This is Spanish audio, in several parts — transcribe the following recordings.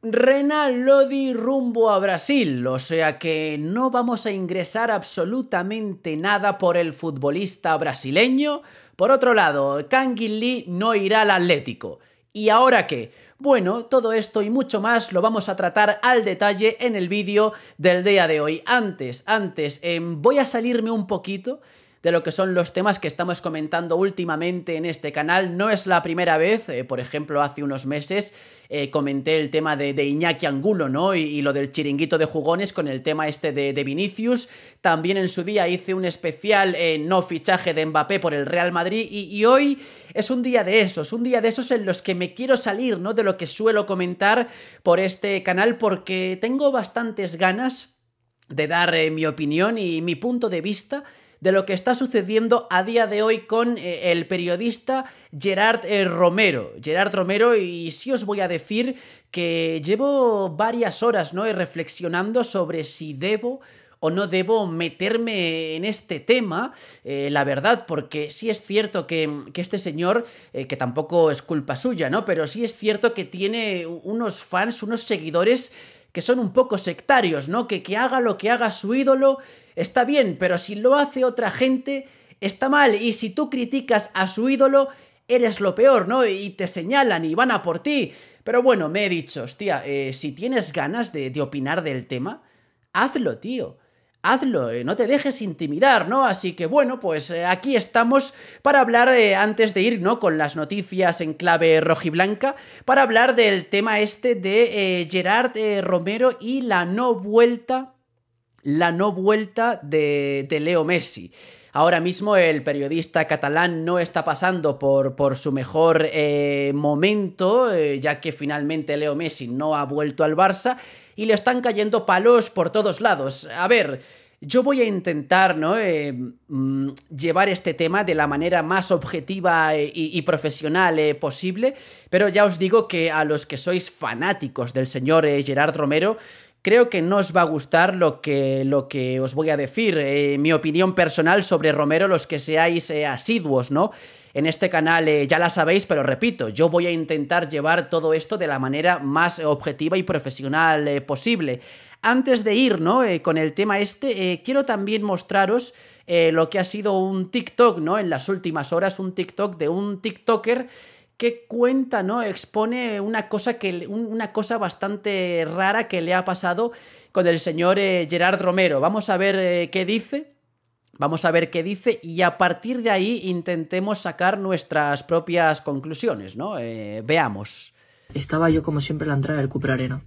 Renal Lodi rumbo a Brasil, o sea que no vamos a ingresar absolutamente nada por el futbolista brasileño. Por otro lado, Kangin Lee no irá al Atlético. ¿Y ahora qué? Bueno, todo esto y mucho más lo vamos a tratar al detalle en el vídeo del día de hoy. Antes, antes, em, voy a salirme un poquito de lo que son los temas que estamos comentando últimamente en este canal. No es la primera vez, eh, por ejemplo, hace unos meses eh, comenté el tema de, de Iñaki Angulo, ¿no? Y, lo del chiringuito de jugones con el tema este de, de Vinicius. También en su día hice un especial eh, no fichaje de Mbappé por el Real Madrid y, y, hoy es un día de esos, un día de esos en los que me quiero salir, ¿no? De lo que suelo comentar por este canal porque tengo bastantes ganas de dar mi opinión y mi punto de vista de lo que está sucediendo a día de hoy con eh, el periodista Gerard eh, Romero. Gerard Romero, y sí os voy a decir que llevo varias horas ¿no? Eh, reflexionando sobre si debo o no debo meterme en este tema, la verdad, porque sí es cierto que, este señor, que tampoco es culpa suya, ¿no? Pero sí es cierto que tiene unos fans, unos seguidores que son un poco sectarios, ¿no? Que, que haga lo que haga su ídolo está bien, pero si lo hace otra gente está mal y si tú criticas a su ídolo eres lo peor, ¿no? Y te señalan y van a por ti. Pero bueno, me he dicho, hostia, eh, si tienes ganas de, de opinar del tema, hazlo, tío hazlo, eh, no te dejes intimidar, ¿no? Así que bueno, pues eh, aquí estamos para hablar, eh, antes de ir, ¿no? Con las noticias en clave rojiblanca, para hablar del tema este de Gerard Romero y la no vuelta, la no vuelta de, Leo Messi. Ahora mismo el periodista catalán no está pasando por, por su mejor momento, ya que finalmente Leo Messi no ha vuelto al Barça y le están cayendo palos por todos lados. A ver, yo voy a intentar ¿no? Eh, mm, llevar este tema de la manera más objetiva eh, y, profesional eh, posible, pero ya os digo que a los que sois fanáticos del señor Gerard Romero, Creo que no os va a gustar lo que, lo que os voy a decir, eh, mi opinión personal sobre Romero, los que seáis eh, asiduos, ¿no? En este canal eh, ya la sabéis, pero repito, yo voy a intentar llevar todo esto de la manera más objetiva y profesional posible. Antes de ir, ¿no? con el tema este, quiero también mostraros lo que ha sido un TikTok, ¿no? En las últimas horas, un TikTok de un TikToker qué cuenta, ¿no? Expone una cosa, que, una cosa bastante rara que le ha pasado con el señor eh, Gerard Romero. Vamos a ver eh, qué dice. Vamos a ver qué dice y a partir de ahí intentemos sacar nuestras propias conclusiones, ¿no? Eh, veamos. Estaba yo como siempre en la entrada del Cooper Arena,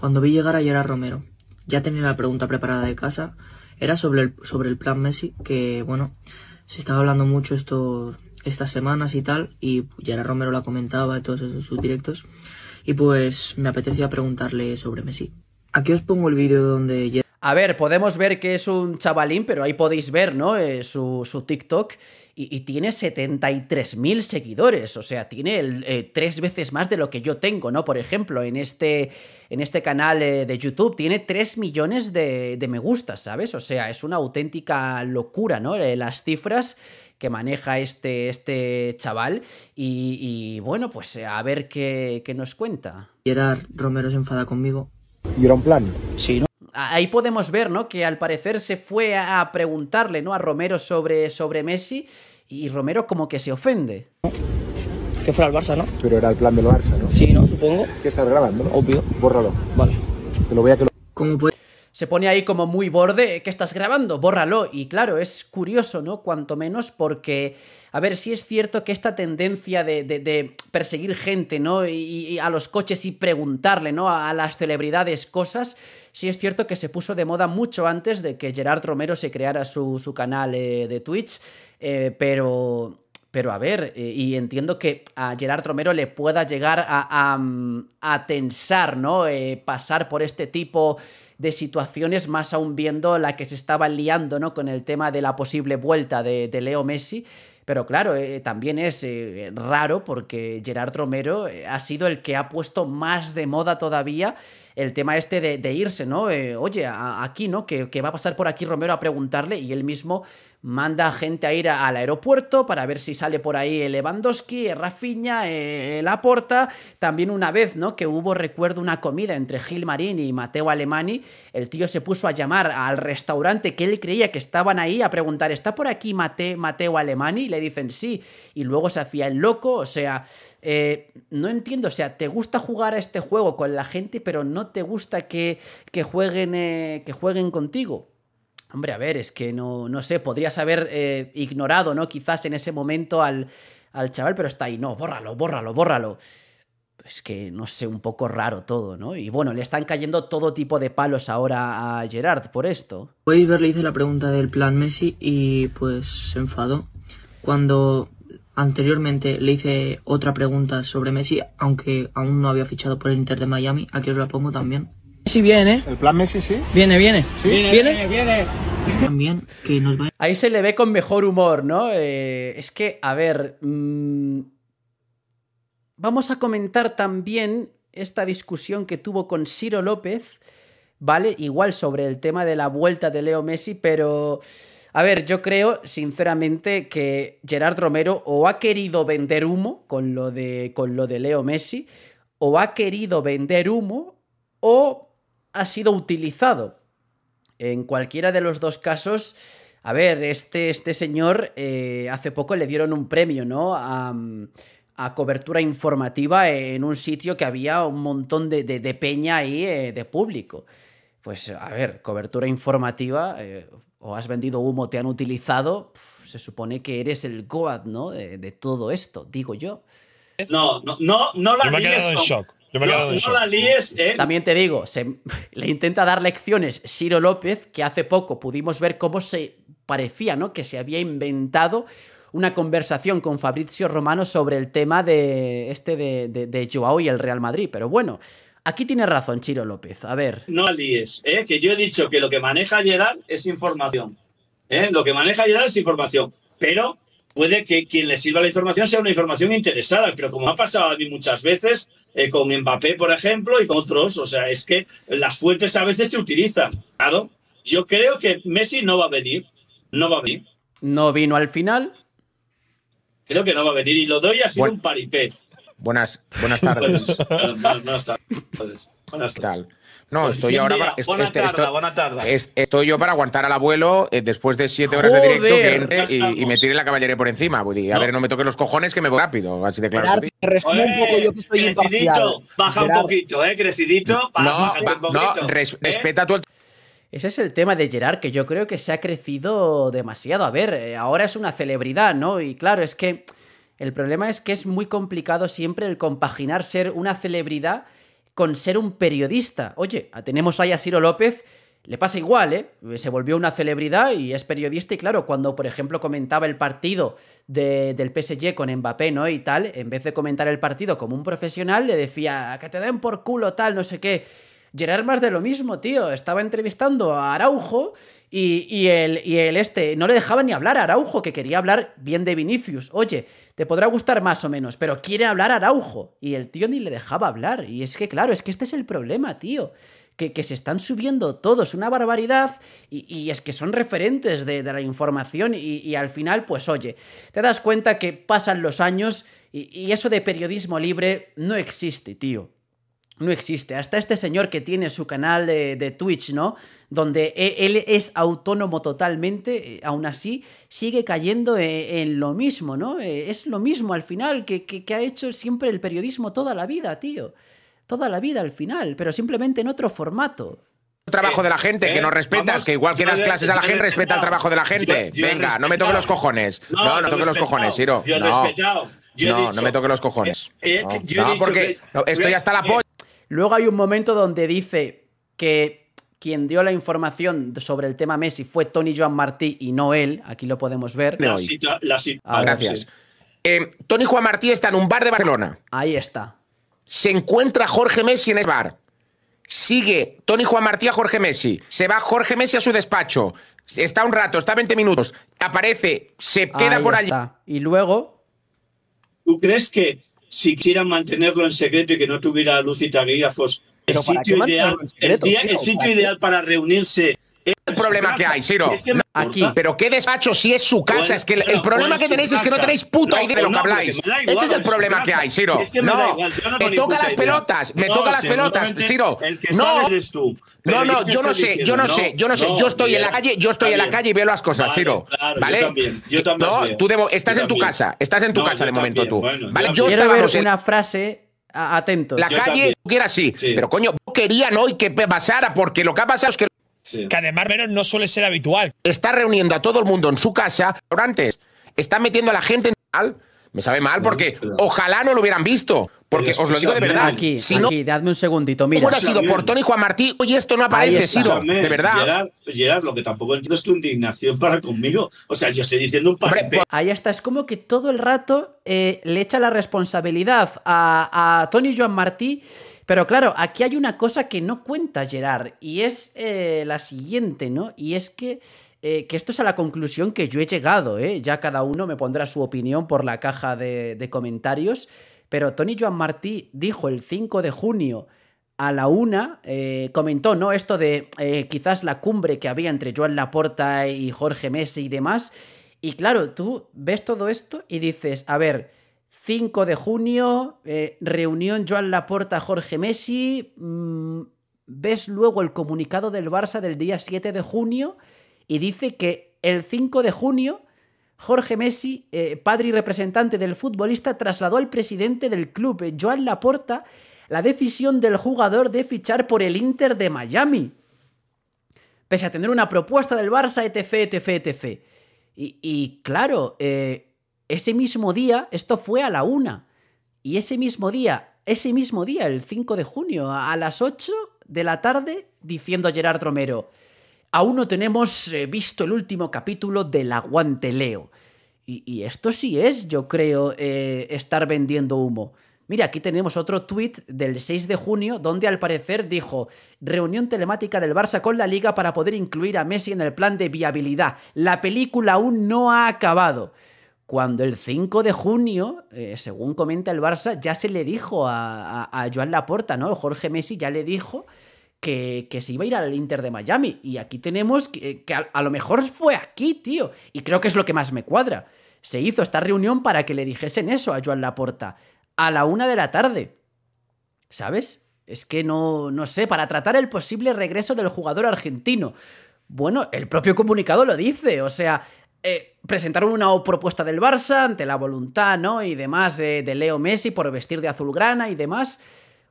cuando vi llegar a Gerard Romero. Ya tenía la pregunta preparada de casa. Era sobre el, sobre el plan Messi, que, bueno, se estaba hablando mucho estos, estas semanas y tal, y Yara Romero la comentaba en todos sus directos, y pues me apetecía preguntarle sobre Messi. Aquí os pongo el vídeo donde A ver, podemos ver que es un chavalín, pero ahí podéis ver, ¿no? Eh, su, su, TikTok. Y, y tiene 73.000 seguidores. O sea, tiene eh, tres veces más de lo que yo tengo, ¿no? Por ejemplo, en este, en este canal eh, de YouTube tiene 3 millones de, de me gustas, ¿sabes? O sea, es una auténtica locura, ¿no? las cifras que maneja este, este chaval. Y, bueno, pues eh, a ver qué, nos cuenta. Y era, Romero se enfada conmigo. Y era un plan. Sí, ¿no? ahí podemos ver, ¿no? Que al parecer se fue a preguntarle, ¿no? A Romero sobre, sobre Messi y Romero como que se ofende. Que fuera el Barça, ¿no? Pero era el plan del Barça, ¿no? Sí, ¿no? Supongo. Que está grabando, Obvio. Bórralo. Vale. Te lo voy a ¿Cómo se pone ahí como muy borde, ¿qué estás grabando? Bórralo. Y claro, es curioso, ¿no? Cuanto menos porque, a ver, si sí es cierto que esta tendencia de, de, perseguir gente, ¿no? Y, a los coches y preguntarle, ¿no? A, las celebridades cosas, sí es cierto que se puso de moda mucho antes de que Gerard Romero se creara su, canal eh, de Twitch, eh, pero... Pero a ver, eh, y entiendo que a Gerard Romero le pueda llegar a, a tensar, ¿no? pasar por este tipo de situaciones, más aún viendo la que se estaba liando ¿no? con el tema de la posible vuelta de, de Leo Messi. Pero claro, eh, también es eh, raro porque Gerard Romero eh, ha sido el que ha puesto más de moda todavía el tema este de, irse, ¿no? Eh, oye, aquí, ¿no? Que, va a pasar por aquí Romero a preguntarle y él mismo manda gente a ir al aeropuerto para ver si sale por ahí Lewandowski, Rafiña, Rafinha, el eh, Laporta. También una vez, ¿no? Que hubo, recuerdo, una comida entre Gil Marín y Mateo Alemani, el tío se puso a llamar al restaurante que él creía que estaban ahí a preguntar, ¿está por aquí Mate, Mateo Alemani? Y le dicen sí, y luego se hacía el loco, o sea, eh, no entiendo, o sea, te gusta jugar a este juego con la gente, pero no te gusta que, jueguen, eh, que jueguen contigo? Hombre, a ver, es que no, no sé, podrías haber eh, ignorado, ¿no? Quizás en ese momento al, chaval, pero está ahí, no, bórralo, bórralo, bórralo es que no sé, un poco raro todo, ¿no? Y bueno, le están cayendo todo tipo de palos ahora a Gerard por esto. ver, le hice la pregunta del plan Messi y pues se enfadó. Cuando Anteriormente le hice otra pregunta sobre Messi, aunque aún no había fichado por el Inter de Miami. Aquí os la pongo también. Messi viene. El plan Messi sí. Viene, viene. Viene, viene, viene. También que nos va... Ahí se le ve con mejor humor, ¿no? Eh, es que, a ver... Mm, vamos a comentar también esta discusión que tuvo con Ciro López, ¿vale? Igual sobre el tema de la vuelta de Leo Messi, pero... A ver, yo creo sinceramente que Gerard Romero o ha querido vender humo con lo de, con lo de Leo Messi, o ha querido vender humo, o ha sido utilizado. En cualquiera de los dos casos, a ver, este, este señor eh, hace poco le dieron un premio, ¿no? A, cobertura informativa en un sitio que había un montón de, peña ahí eh, de público. Pues, a ver, cobertura informativa, eh, o has vendido humo, te han utilizado, se supone que eres el Goat, ¿no? De, todo esto, digo yo. No, no, no, no la yo me he en shock. Yo me La líes, eh. También te digo, se, le intenta dar lecciones Siro López, que hace poco pudimos ver cómo se parecía, ¿no? Que se había inventado una conversación con Fabrizio Romano sobre el tema de este de, de Joao y el Real Madrid. Pero bueno, Aquí tiene razón Chiro López. A ver. No alíes, ¿eh? que yo he dicho que lo que maneja Gerard es información. ¿eh? Lo que maneja Gerard es información. Pero puede que quien le sirva la información sea una información interesada. Pero como ha pasado a mí muchas veces, eh, con Mbappé, por ejemplo, y con otros, o sea, es que las fuentes a veces se utilizan. Claro, yo creo que Messi no va a venir. No va a venir. No vino al final. Creo que no va a venir. Y lo doy ha sido un paripé. Buenas, buenas tardes. buenas tardes. Buenas tardes. tal? No, estoy pues ahora para. Buena tarde, estoy, buena Estoy, yo para aguantar al abuelo eh, después de siete horas de directo y, y, me tire la caballería por encima. Pues a ver, no me toques los cojones que me voy rápido. claro. Gerard, responde un poco yo que estoy crecidito, Baja un poquito, ¿eh? Crecidito, baja, no, un poquito. No, eh. respeta tu. Ese es el tema de Gerard, que yo creo que se ha crecido demasiado. A ver, eh, ahora es una celebridad, ¿no? Y claro, es que el problema es que es muy complicado siempre el compaginar ser una celebridad con ser un periodista. Oye, tenemos ahí a Ciro López, le pasa igual, ¿eh? Se volvió una celebridad y es periodista y claro, cuando por ejemplo comentaba el partido del PSG con Mbappé, ¿no? Y tal, en vez de comentar el partido como un profesional, le decía, que te den por culo tal, no sé qué. Gerard más de lo mismo, tío. Estaba entrevistando a Araujo y, y, el, y el este. No le dejaba ni hablar a Araujo, que quería hablar bien de Vinicius. Oye, te podrá gustar más o menos, pero quiere hablar a Araujo. Y el tío ni le dejaba hablar. Y es que, claro, es que este es el problema, tío. Que, que se están subiendo todos, una barbaridad, y, es que son referentes de, la información, y al final, pues oye, te das cuenta que pasan los años y, eso de periodismo libre no existe, tío no existe. Hasta este señor que tiene su canal de, de, Twitch, ¿no? Donde e, él es autónomo totalmente, eh, aún así sigue cayendo e, en, lo mismo, ¿no? Eh, es lo mismo al final que, ha hecho siempre el periodismo toda la vida, tío. Toda la vida al final, pero simplemente en otro formato. El trabajo de la gente, que eh, no respetas, que igual que das clases a la gente, respeta el trabajo de la gente. Venga, no me toques los cojones. No, no, me toques los cojones, Siro no. no, me toques los cojones. no, porque esto ya está la polla. Luego hay un momento donde dice que quien dio la información sobre el tema Messi fue Tony Joan Martí y no él. Aquí lo podemos ver. La cita, ah, gracias. Eh, Tony Juan Martí está en un bar de Barcelona. Ahí está. Se encuentra Jorge Messi en ese bar. Sigue Tony Juan Martí a Jorge Messi. Se va Jorge Messi a su despacho. Está un rato, está 20 minutos. Aparece, se queda por allí. Y luego. ¿Tú crees que si quisieran mantenerlo en secreto y que no tuviera luz y taquígrafos. El el sitio ideal para reunirse es el problema que hay, Ciro. aquí. Pero qué despacho si es su casa. es que el, problema que tenéis es que no tenéis puta idea de lo que habláis. Ese es el problema que hay, Ciro. no, me toca las pelotas, me toca las pelotas, Ciro. no. Eres tú. No, no, yo no, sé, yo no sé, yo no sé, yo estoy en la calle, yo estoy en la calle y veo las cosas, Ciro. ¿Vale? no, tú estás en tu casa, estás en tu casa de momento tú. ¿Vale? Yo estaba ver una frase atentos. La calle, tú quieras sí, pero coño, querían hoy que pasara porque lo que ha pasado es que que además menos no suele ser habitual. Está reuniendo a todo el mundo en su casa, antes, Está metiendo a la gente en Me sabe mal porque ojalá no lo hubieran visto. Porque os lo digo de verdad. Aquí, si aquí, dadme un segundito, mira. ha sido por Tony Juan Martí, oye, esto no aparece, Ciro, de verdad. Gerard, lo que tampoco entiendo es tu indignación para conmigo. O sea, yo estoy diciendo un par de... Pues- Ahí está, es como que todo el rato eh, le echa la responsabilidad a, a Tony Juan Martí pero claro, aquí hay una cosa que no cuenta Gerard y es eh, la siguiente, ¿no? Y es que, eh, que esto es a la conclusión que yo he llegado, ¿eh? Ya cada uno me pondrá su opinión por la caja de, comentarios. Pero Tony Joan Martí dijo el 5 de junio a la una, eh, comentó, ¿no? Esto de quizás la cumbre que había entre Joan Laporta y Jorge Messi y demás. Y claro, tú ves todo esto y dices, a ver, 5 de junio, eh, reunión Joan Laporta, Jorge Messi. Mm, ves luego el comunicado del Barça del día 7 de junio y dice que el 5 de junio Jorge Messi, eh, padre y representante del futbolista, trasladó al presidente del club, eh, Joan Laporta, la decisión del jugador de fichar por el Inter de Miami. Pese a tener una propuesta del Barça, etc, etc, etc. Y, y claro, eh, ese mismo día, esto fue a la una. Y ese mismo día, ese mismo día, el 5 de junio, a las 8 de la tarde, diciendo Gerard Romero, aún no tenemos eh, visto el último capítulo del Aguante Leo. Y, esto sí es, yo creo, eh, estar vendiendo humo. Mira, aquí tenemos otro tuit del 6 de junio donde al parecer dijo, reunión telemática del Barça con la liga para poder incluir a Messi en el plan de viabilidad. La película aún no ha acabado cuando el 5 de junio, eh, según comenta el Barça, ya se le dijo a, Joan Laporta, ¿no? Jorge Messi ya le dijo que, que, se iba a ir al Inter de Miami. Y aquí tenemos que, a, lo mejor fue aquí, tío. Y creo que es lo que más me cuadra. Se hizo esta reunión para que le dijesen eso a Joan Laporta a la una de la tarde. ¿Sabes? Es que no, no sé, para tratar el posible regreso del jugador argentino. Bueno, el propio comunicado lo dice, o sea, eh, presentaron una propuesta del Barça ante la voluntad, ¿no? Y demás de, Leo Messi por vestir de azulgrana y demás.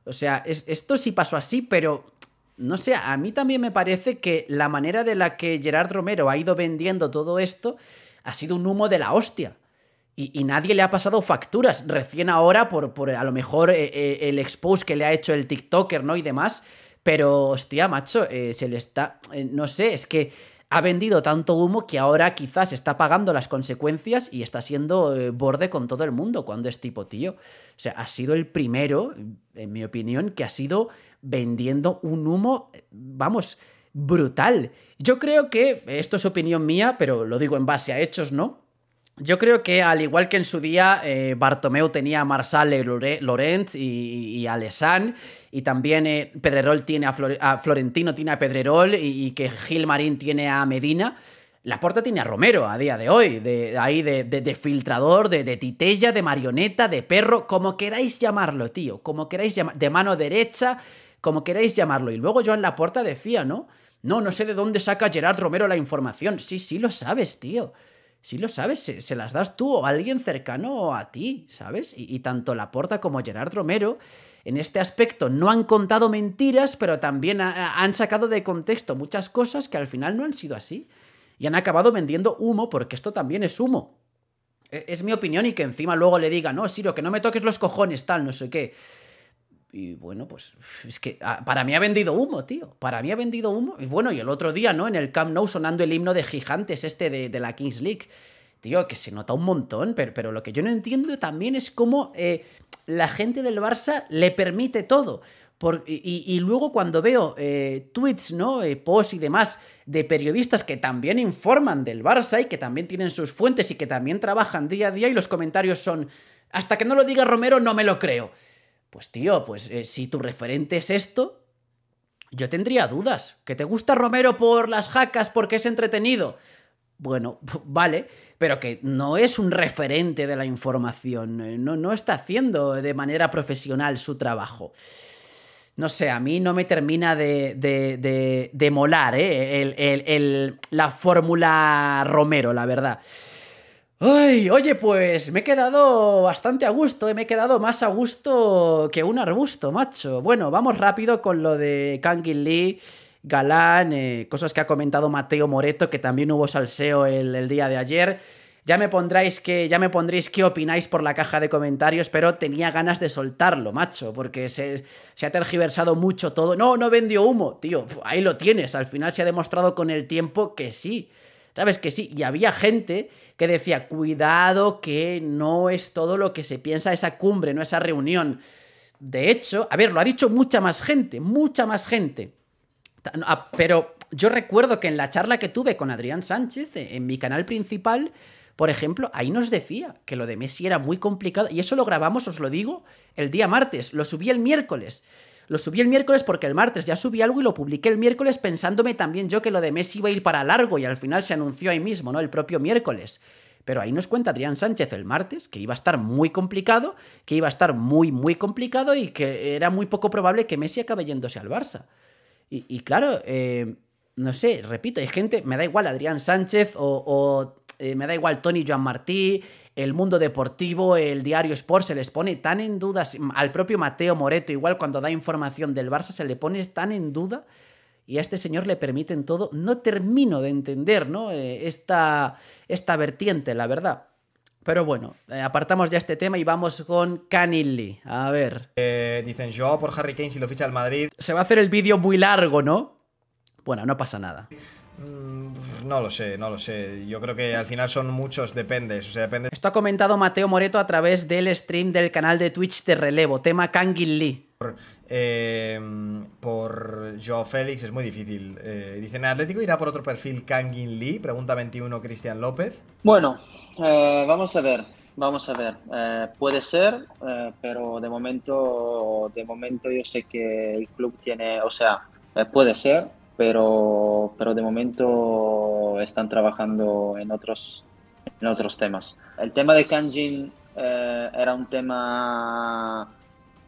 O sea, esto sí pasó así, pero no sé, a mí también me parece que la manera de la que Gerard Romero ha ido vendiendo todo esto ha sido un humo de la hostia. Y, nadie le ha pasado facturas. Recién ahora, por, a lo mejor eh, eh, el expose que le ha hecho el TikToker, ¿no? Y demás. Pero, hostia, macho, se le está. no sé, es que ha vendido tanto humo que ahora quizás está pagando las consecuencias y está siendo eh, borde con todo el mundo cuando es tipo, tío. O sea, ha sido el primero, en mi opinión, que ha sido vendiendo un humo, vamos, brutal. Yo creo que, esto es opinión mía, pero lo digo en base a hechos, ¿no? Yo creo que al igual que en su día, eh, Bartomeu tenía a Marsal, eh, Lorenz y, y a Lesan, y también eh, Pedrerol tiene a, Florentino, tiene a Pedrerol, y, que Gil Marín tiene a Medina. La puerta tiene a Romero a día de hoy, de, ahí de, filtrador, de, titella, de marioneta, de perro, como queráis llamarlo, tío, como queráis llamarlo, de mano derecha, como queráis llamarlo. Y luego yo la puerta decía, ¿no? No, no sé de dónde saca Gerard Romero la información. Sí, sí lo sabes, tío si lo sabes, se, las das tú o alguien cercano a ti, ¿sabes? Y, tanto Laporta como Gerard Romero, en este aspecto, no han contado mentiras, pero también han sacado de contexto muchas cosas que al final no han sido así. Y han acabado vendiendo humo, porque esto también es humo. E, es, mi opinión y que encima luego le diga, no, Siro, que no me toques los cojones, tal, no sé qué y bueno, pues es que ah, para mí ha vendido humo, tío. Para mí ha vendido humo. Y bueno, y el otro día, ¿no? En el Camp Nou sonando el himno de Gigantes este de, la Kings League. Tío, que se nota un montón, pero, pero lo que yo no entiendo también es cómo eh, la gente del Barça le permite todo. Por, y, luego cuando veo eh, tweets, ¿no? Eh, posts y demás de periodistas que también informan del Barça y que también tienen sus fuentes y que también trabajan día a día y los comentarios son, hasta que no lo diga Romero no me lo creo. Pues tío, pues eh, si tu referente es esto, yo tendría dudas. ¿Que te gusta Romero por las jacas porque es entretenido? Bueno, vale, pero que no es un referente de la información, eh, no, está haciendo de manera profesional su trabajo no sé, a mí no me termina de, molar ¿eh? la fórmula Romero, la verdad. Ay, oye, pues me he quedado bastante a gusto, eh, me he quedado más a gusto que un arbusto, macho. Bueno, vamos rápido con lo de Kangin Lee, Galán, eh, cosas que ha comentado Mateo Moreto, que también hubo salseo el, día de ayer. Ya me pondréis que, ya me pondréis qué opináis por la caja de comentarios, pero tenía ganas de soltarlo, macho, porque se ha tergiversado mucho todo. No, no vendió humo, tío, ahí lo tienes. Al final se ha demostrado con el tiempo que sí. ¿Sabes que sí? Y había gente que decía, cuidado que no es todo lo que se piensa esa cumbre, no esa reunión. De hecho, a ver, lo ha dicho mucha más gente, mucha más gente. Ah, pero yo recuerdo que en la charla que tuve con Adrián Sánchez, eh, en mi canal principal, por ejemplo, ahí nos decía que lo de Messi era muy complicado. Y eso lo grabamos, os lo digo, el día martes. Lo subí el miércoles. Lo subí el miércoles porque el martes ya subí algo y lo publiqué el miércoles pensándome también yo que lo de Messi iba a ir para largo y al final se anunció ahí mismo, ¿no? El propio miércoles. Pero ahí nos cuenta Adrián Sánchez el martes que iba a estar muy complicado, que iba a estar muy, muy complicado y que era muy poco probable que Messi acabe yéndose al Barça. Y, claro, eh, no sé, repito, hay gente, me da igual Adrián Sánchez o, o eh, me da igual Tony Joan Martí, el mundo deportivo, el diario Sport, se les pone tan en duda, al propio Mateo Moreto, igual cuando da información del Barça, se le pone tan en duda y a este señor le permiten todo. No termino de entender ¿no? Eh, esta, esta vertiente, la verdad. Pero bueno, eh, apartamos ya este tema y vamos con Canilli, A ver. dicen yo por Harry Kane si lo ficha el Madrid. Se va a hacer el vídeo muy largo, ¿no? Bueno, no pasa nada. Mm, no lo sé, no lo sé. Yo creo que al final son muchos, depende. depende. Esto ha comentado Mateo Moreto a través del stream del canal de Twitch de relevo, tema Kangin Lee. Por, eh, Félix es muy difícil. Eh, dicen, ¿Atlético irá por otro perfil Kangin Lee? Pregunta 21 Cristian López. Bueno, eh, vamos a ver. Vamos a ver, eh, puede ser, pero de momento, de momento yo sé que el club tiene, o sea, puede ser, pero, pero de momento están trabajando en otros, en otros temas. El tema de Kanjin eh, era un tema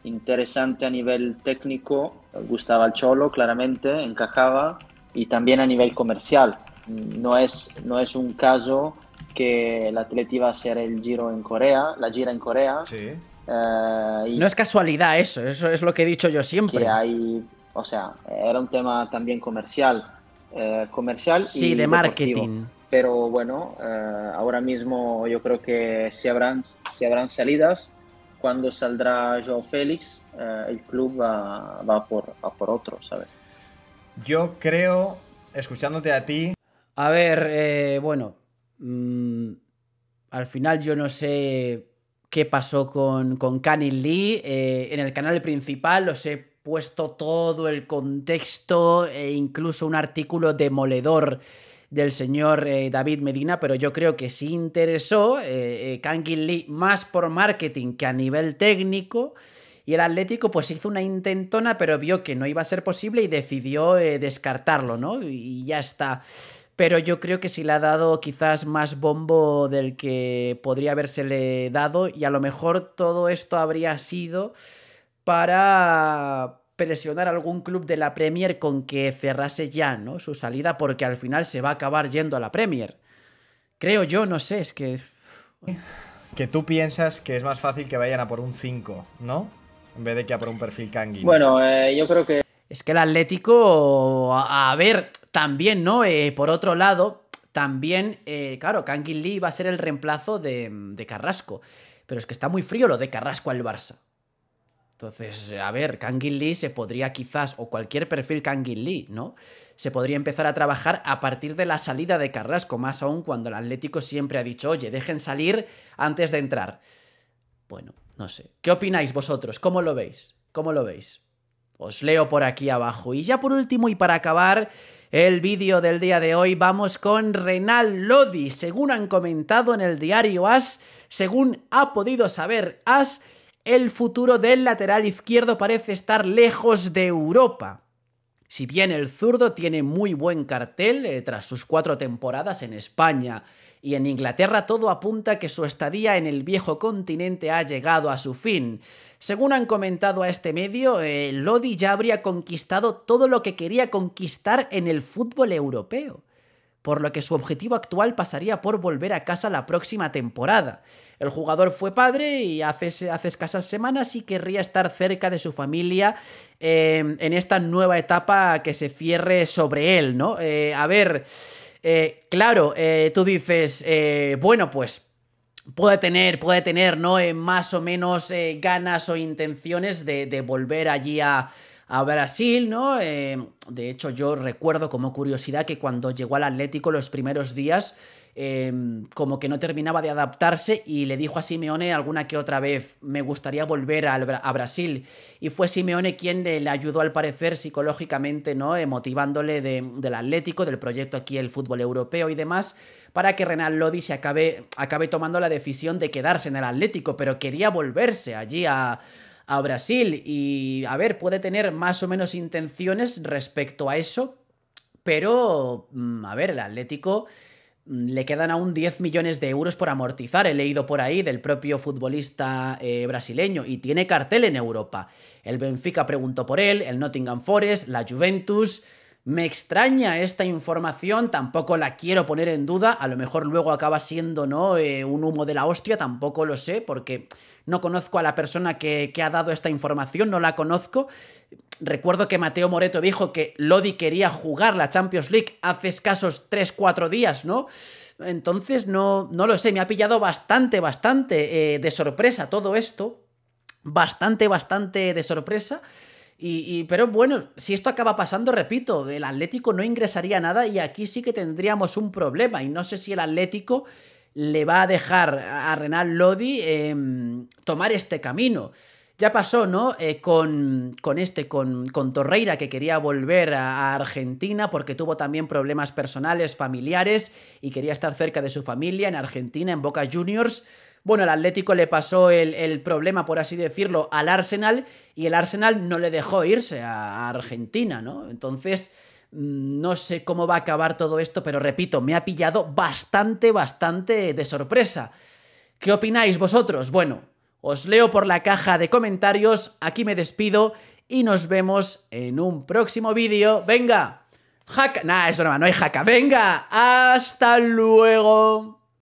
interesante a nivel técnico, gustaba al cholo claramente, encajaba y también a nivel comercial. No es, no es un caso que el Atleti va a hacer el giro en Corea, la gira en Corea. Sí. Eh, y no es casualidad eso, eso es lo que he dicho yo siempre. Que hay o sea, era un tema también comercial. Eh, comercial y de marketing. Pero bueno, eh, ahora mismo yo creo que si habrán, se habrán salidas. Cuando saldrá Joao Félix, eh, el club va, por, por otro, ¿sabes? Yo creo, escuchándote a ti. A ver, bueno, mm, al final yo no sé qué pasó con, con Lee. en el canal principal, lo sé puesto todo el contexto e incluso un artículo demoledor del señor eh, David Medina, pero yo creo que sí interesó eh, eh, Kangin Lee más por marketing que a nivel técnico. Y el Atlético pues hizo una intentona, pero vio que no iba a ser posible y decidió descartarlo, ¿no? Y ya está. Pero yo creo que sí le ha dado quizás más bombo del que podría habérsele dado y a lo mejor todo esto habría sido para presionar a algún club de la Premier con que cerrase ya, ¿no? Su salida, porque al final se va a acabar yendo a la Premier. Creo yo, no sé, es que. Que tú piensas que es más fácil que vayan a por un 5, ¿no? En vez de que a por un perfil Kangin Bueno, eh, yo creo que. Es que el Atlético. A, ver, también, ¿no? Eh, por otro lado, también, eh, claro, Kangin Lee va a ser el reemplazo de Carrasco. Pero es que está muy frío lo de Carrasco al Barça. Entonces, a ver, Kangin Lee se podría quizás, o cualquier perfil Kangin Lee, ¿no? Se podría empezar a trabajar a partir de la salida de Carrasco, más aún cuando el Atlético siempre ha dicho, oye, dejen salir antes de entrar. Bueno, no sé. ¿Qué opináis vosotros? ¿Cómo lo veis? ¿Cómo lo veis? Os leo por aquí abajo. Y ya por último y para acabar el vídeo del día de hoy, vamos con Renal Lodi. Según han comentado en el diario As, según ha podido saber As, el futuro del lateral izquierdo parece estar lejos de Europa. Si bien el zurdo tiene muy buen cartel eh, tras sus cuatro temporadas en España y en Inglaterra, todo apunta que su estadía en el viejo continente ha llegado a su fin. Según han comentado a este medio, eh, Lodi ya habría conquistado todo lo que quería conquistar en el fútbol europeo por lo que su objetivo actual pasaría por volver a casa la próxima temporada. El jugador fue padre y hace, escasas semanas y querría estar cerca de su familia eh, en esta nueva etapa que se cierre sobre él, ¿no? Eh, a ver, eh, claro, tú dices, bueno, pues puede tener, puede tener, ¿no? más o menos ganas o intenciones de, de volver allí a, a Brasil, ¿no? Em, de hecho, yo recuerdo como curiosidad que cuando llegó al Atlético los primeros días, em, como que no terminaba de adaptarse y le dijo a Simeone alguna que otra vez, me gustaría volver a, Brasil. Y fue Simeone quien le, ayudó al parecer psicológicamente, ¿no? Eh, motivándole del Atlético, del proyecto aquí, el fútbol europeo y demás, para que renaldo Lodi se acabe, acabe tomando la decisión de quedarse en el Atlético, pero quería volverse allí a, a Brasil. Y, a ver, puede tener más o menos intenciones respecto a eso, pero, mm, a ver, el Atlético mm, le quedan aún 10 millones de euros por amortizar, he leído por ahí del propio futbolista eh, brasileño, y tiene cartel en Europa. El Benfica preguntó por él, el Nottingham Forest, la Juventus... Me extraña esta información, tampoco la quiero poner en duda, a lo mejor luego acaba siendo, ¿no? Eh, un humo de la hostia, tampoco lo sé, porque no conozco a la persona que, ha dado esta información, no la conozco. Recuerdo que Mateo Moreto dijo que Lodi quería jugar la Champions League hace escasos 3-4 días, ¿no? Entonces no, no lo sé, me ha pillado bastante, bastante eh, de sorpresa todo esto. Bastante, bastante de sorpresa. Y, y, pero bueno, si esto acaba pasando, repito, el Atlético no ingresaría nada y aquí sí que tendríamos un problema. Y no sé si el Atlético le va a dejar a Renal Lodi em, tomar este camino. Ya pasó, ¿no? Eh, con, con, este, con, Torreira, que quería volver a, Argentina porque tuvo también problemas personales, familiares, y quería estar cerca de su familia en Argentina, en Boca Juniors. Bueno, el Atlético le pasó el, problema, por así decirlo, al Arsenal, y el Arsenal no le dejó irse a Argentina, ¿no? Entonces, Mm, no sé cómo va a acabar todo esto, pero repito, me ha pillado bastante, bastante de sorpresa. ¿Qué opináis vosotros? Bueno, os leo por la caja de comentarios, aquí me despido y nos vemos en un próximo vídeo. ¡Venga! ¡Jaca! Nah, es broma, no hay jaca. ¡Venga! ¡Hasta luego!